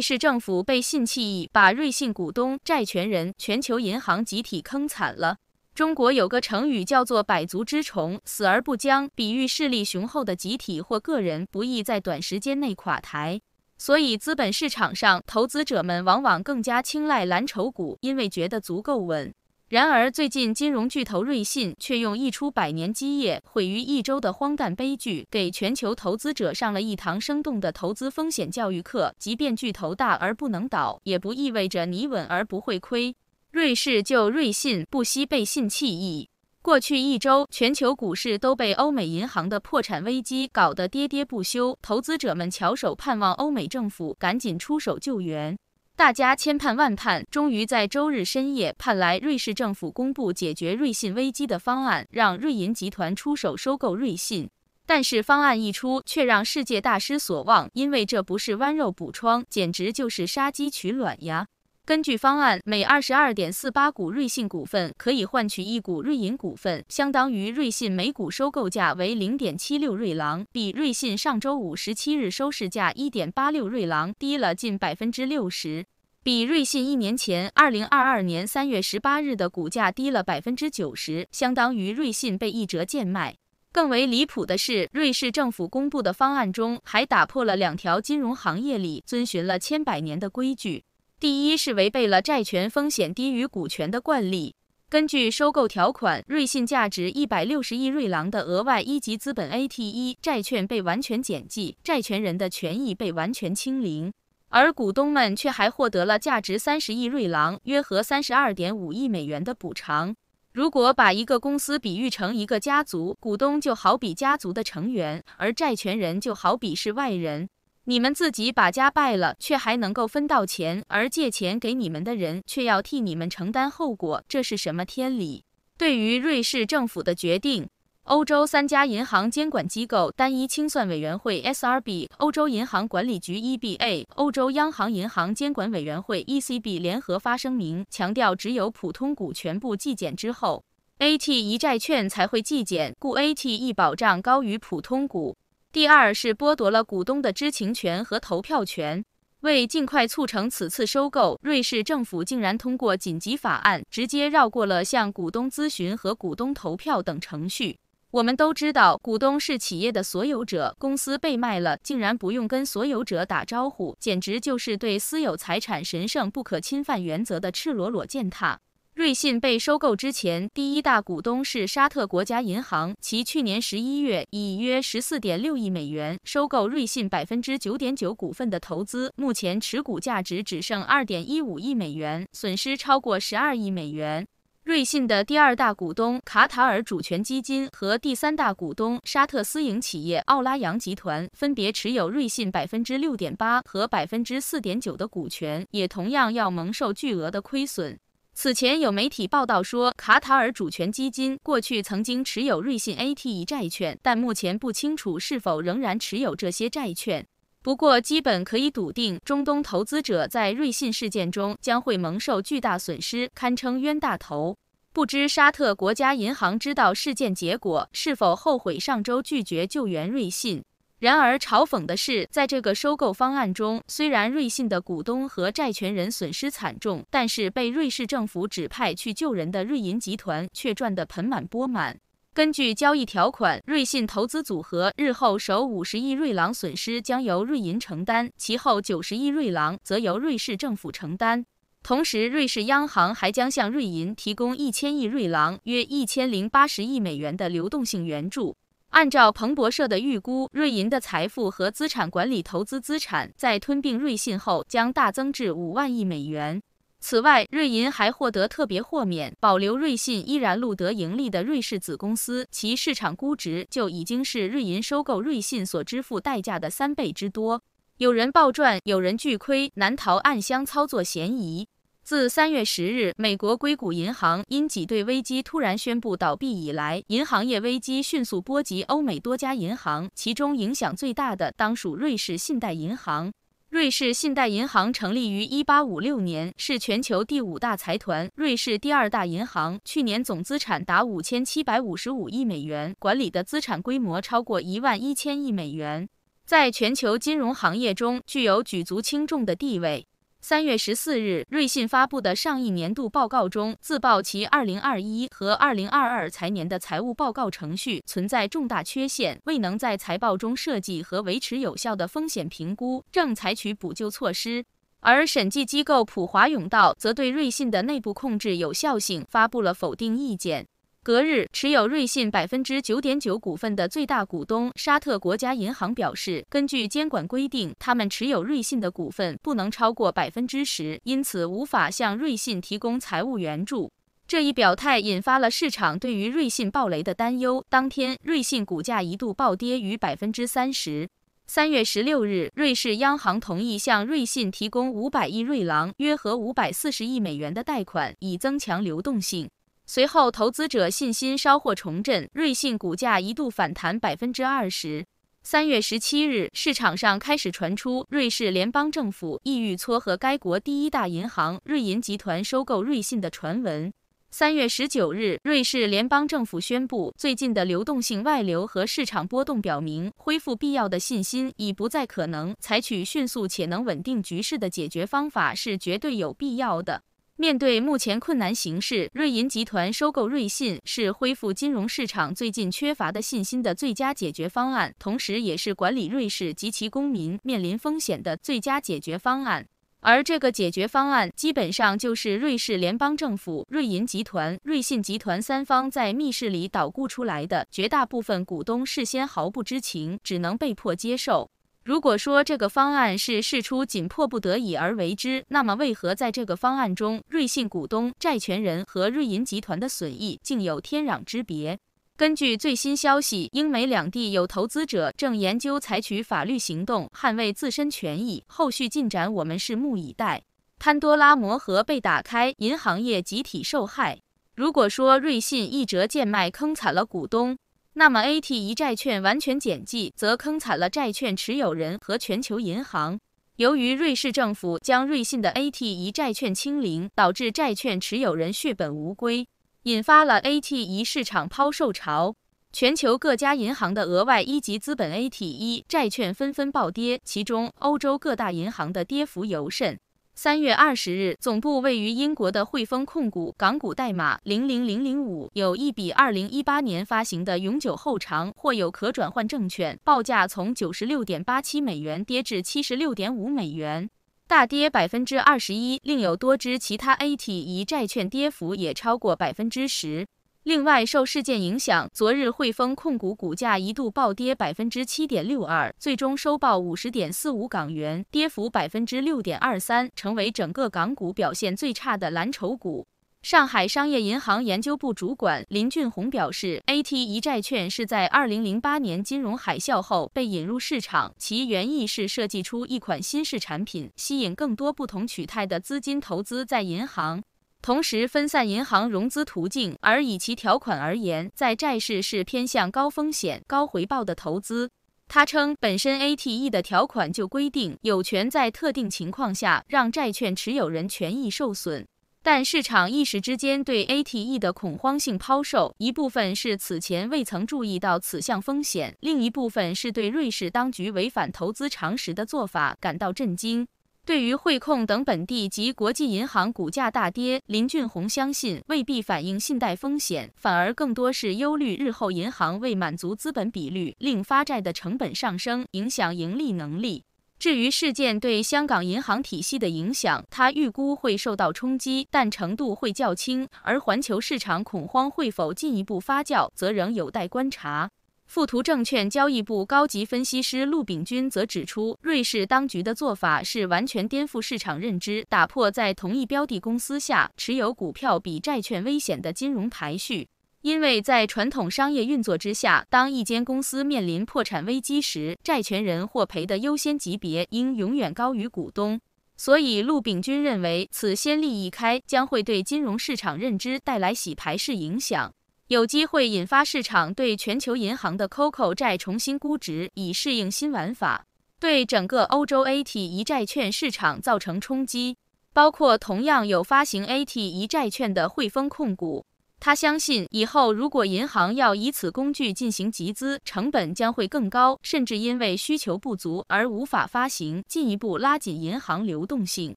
市政府背信弃义，把瑞信股东、债权人、全球银行集体坑惨了。中国有个成语叫做“百足之虫，死而不僵”，比喻势力雄厚的集体或个人不易在短时间内垮台。所以，资本市场上，投资者们往往更加青睐蓝筹股，因为觉得足够稳。然而，最近金融巨头瑞信却用一出百年基业毁于一周的荒诞悲剧，给全球投资者上了一堂生动的投资风险教育课。即便巨头大而不能倒，也不意味着你稳而不会亏。瑞士就瑞信不惜背信弃义。过去一周，全球股市都被欧美银行的破产危机搞得跌跌不休，投资者们翘首盼望欧美政府赶紧出手救援。大家千盼万盼，终于在周日深夜盼来瑞士政府公布解决瑞信危机的方案，让瑞银集团出手收购瑞信。但是方案一出，却让世界大失所望，因为这不是剜肉补疮，简直就是杀鸡取卵呀！根据方案，每二十二点四八股瑞信股份可以换取一股瑞银股份，相当于瑞信每股收购价为零点七六瑞郎，比瑞信上周五十七日收市价一点八六瑞郎低了近百分之六十，比瑞信一年前二零二二年三月十八日的股价低了百分之九十，相当于瑞信被一折贱卖。更为离谱的是，瑞士政府公布的方案中还打破了两条金融行业里遵循了千百年的规矩。第一是违背了债权风险低于股权的惯例。根据收购条款，瑞信价值一百六十亿瑞郎的额外一级资本 A T 1债券被完全减记，债权人的权益被完全清零，而股东们却还获得了价值三十亿瑞郎（约合三十二点五亿美元）的补偿。如果把一个公司比喻成一个家族，股东就好比家族的成员，而债权人就好比是外人。你们自己把家败了，却还能够分到钱，而借钱给你们的人却要替你们承担后果，这是什么天理？对于瑞士政府的决定，欧洲三家银行监管机构单一清算委员会 （S.R.B.）、欧洲银行管理局 （E.B.A.）、欧洲央行银行监管委员会 （E.C.B.） 联合发声明，强调只有普通股全部计减之后，A.T.E. 债券才会计减，故 A.T.E. 保障高于普通股。第二是剥夺了股东的知情权和投票权。为尽快促成此次收购，瑞士政府竟然通过紧急法案，直接绕过了向股东咨询和股东投票等程序。我们都知道，股东是企业的所有者，公司被卖了，竟然不用跟所有者打招呼，简直就是对私有财产神圣不可侵犯原则的赤裸裸践踏。瑞信被收购之前，第一大股东是沙特国家银行，其去年十一月以约十四点六亿美元收购瑞信百分之九点九股份的投资，目前持股价值只剩二点一五亿美元，损失超过十二亿美元。瑞信的第二大股东卡塔尔主权基金和第三大股东沙特私营企业奥拉扬集团，分别持有瑞信百分之六点八和百分之四点九的股权，也同样要蒙受巨额的亏损。此前有媒体报道说，卡塔尔主权基金过去曾经持有瑞信 a t e 债券，但目前不清楚是否仍然持有这些债券。不过，基本可以笃定，中东投资者在瑞信事件中将会蒙受巨大损失，堪称冤大头。不知沙特国家银行知道事件结果是否后悔上周拒绝救援瑞信？然而，嘲讽的是，在这个收购方案中，虽然瑞信的股东和债权人损失惨重，但是被瑞士政府指派去救人的瑞银集团却赚得盆满钵满。根据交易条款，瑞信投资组合日后首五十亿瑞郎损失将由瑞银承担，其后九十亿瑞郎则由瑞士政府承担。同时，瑞士央行还将向瑞银提供一千亿瑞郎（约一千零八十亿美元）的流动性援助。按照彭博社的预估，瑞银的财富和资产管理投资资产在吞并瑞信后将大增至五万亿美元。此外，瑞银还获得特别豁免，保留瑞信依然录得盈利的瑞士子公司，其市场估值就已经是瑞银收购瑞信所支付代价的三倍之多。有人暴赚，有人巨亏，难逃暗箱操作嫌疑。自三月十日，美国硅谷银行因挤兑危机突然宣布倒闭以来，银行业危机迅速波及欧美多家银行，其中影响最大的当属瑞士信贷银行。瑞士信贷银行成立于一八五六年，是全球第五大财团、瑞士第二大银行。去年总资产达五千七百五十五亿美元，管理的资产规模超过一万一千亿美元，在全球金融行业中具有举足轻重的地位。三月十四日，瑞信发布的上一年度报告中自曝，其二零二一和二零二二财年的财务报告程序存在重大缺陷，未能在财报中设计和维持有效的风险评估，正采取补救措施。而审计机构普华永道则对瑞信的内部控制有效性发布了否定意见。隔日，持有瑞信百分之九点九股份的最大股东沙特国家银行表示，根据监管规定，他们持有瑞信的股份不能超过百分之十，因此无法向瑞信提供财务援助。这一表态引发了市场对于瑞信暴雷的担忧。当天，瑞信股价一度暴跌逾百分之三十。三月十六日，瑞士央行同意向瑞信提供五百亿瑞郎（约合五百四十亿美元）的贷款，以增强流动性。随后，投资者信心稍获重振，瑞信股价一度反弹百分之二十。三月十七日，市场上开始传出瑞士联邦政府意欲撮合该国第一大银行瑞银集团收购瑞信的传闻。三月十九日，瑞士联邦政府宣布，最近的流动性外流和市场波动表明，恢复必要的信心已不再可能，采取迅速且能稳定局势的解决方法是绝对有必要的。面对目前困难形势，瑞银集团收购瑞信是恢复金融市场最近缺乏的信心的最佳解决方案，同时也是管理瑞士及其公民面临风险的最佳解决方案。而这个解决方案基本上就是瑞士联邦政府、瑞银集团、瑞信集团三方在密室里捣鼓出来的，绝大部分股东事先毫不知情，只能被迫接受。如果说这个方案是事出紧迫不得已而为之，那么为何在这个方案中，瑞信股东、债权人和瑞银集团的损益竟有天壤之别？根据最新消息，英美两地有投资者正研究采取法律行动捍卫自身权益，后续进展我们拭目以待。潘多拉魔盒被打开，银行业集体受害。如果说瑞信一折贱卖坑惨了股东，那么，AT1 债券完全减记，则坑惨了债券持有人和全球银行。由于瑞士政府将瑞信的 AT1 债券清零，导致债券持有人血本无归，引发了 AT1 市场抛售潮。全球各家银行的额外一级资本 AT1 债券纷纷暴跌，其中欧洲各大银行的跌幅尤甚。三月二十日，总部位于英国的汇丰控股（港股代码：零零零零五）有一笔二零一八年发行的永久后长或有可转换证券报价从九十六点八七美元跌至七十六点五美元，大跌百分之二十一。另有多只其他 AT1 债券跌幅也超过百分之十。另外，受事件影响，昨日汇丰控股股价一度暴跌百分之七点六二，最终收报五十点四五港元，跌幅百分之六点二三，成为整个港股表现最差的蓝筹股。上海商业银行研究部主管林俊宏表示，AT 一债券是在二零零八年金融海啸后被引入市场，其原意是设计出一款新式产品，吸引更多不同取态的资金投资在银行。同时分散银行融资途径，而以其条款而言，在债市是偏向高风险高回报的投资。他称，本身 ATE 的条款就规定有权在特定情况下让债券持有人权益受损。但市场一时之间对 ATE 的恐慌性抛售，一部分是此前未曾注意到此项风险，另一部分是对瑞士当局违反投资常识的做法感到震惊。对于汇控等本地及国际银行股价大跌，林俊宏相信未必反映信贷风险，反而更多是忧虑日后银行为满足资本比率，令发债的成本上升，影响盈利能力。至于事件对香港银行体系的影响，他预估会受到冲击，但程度会较轻。而环球市场恐慌会否进一步发酵，则仍有待观察。富途证券交易部高级分析师陆炳军则指出，瑞士当局的做法是完全颠覆市场认知，打破在同一标的公司下持有股票比债券危险的金融排序。因为在传统商业运作之下，当一间公司面临破产危机时，债权人获赔的优先级别应永远高于股东。所以，陆炳军认为，此先例一开，将会对金融市场认知带来洗牌式影响。有机会引发市场对全球银行的 COCO 债重新估值，以适应新玩法，对整个欧洲 AT1 债券市场造成冲击，包括同样有发行 AT1 债券的汇丰控股。他相信，以后如果银行要以此工具进行集资，成本将会更高，甚至因为需求不足而无法发行，进一步拉紧银行流动性。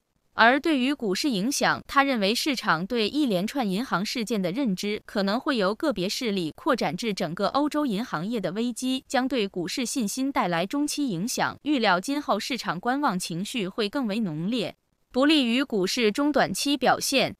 而对于股市影响，他认为市场对一连串银行事件的认知可能会由个别势力扩展至整个欧洲银行业，的危机将对股市信心带来中期影响，预料今后市场观望情绪会更为浓烈，不利于股市中短期表现。